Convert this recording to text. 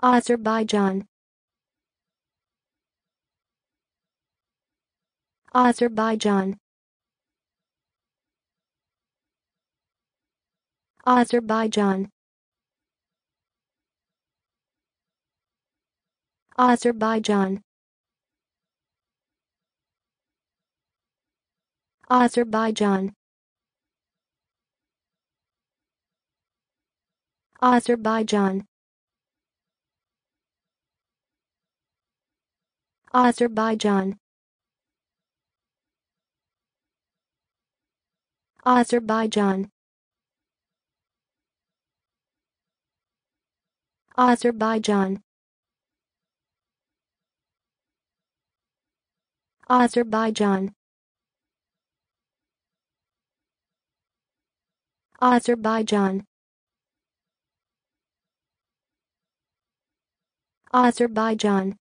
Azerbaijan Azerbaijan Azerbaijan Azerbaijan Azerbaijan Azerbaijan Azerbaijan Azerbaijan Azerbaijan Azerbaijan Azerbaijan Azerbaijan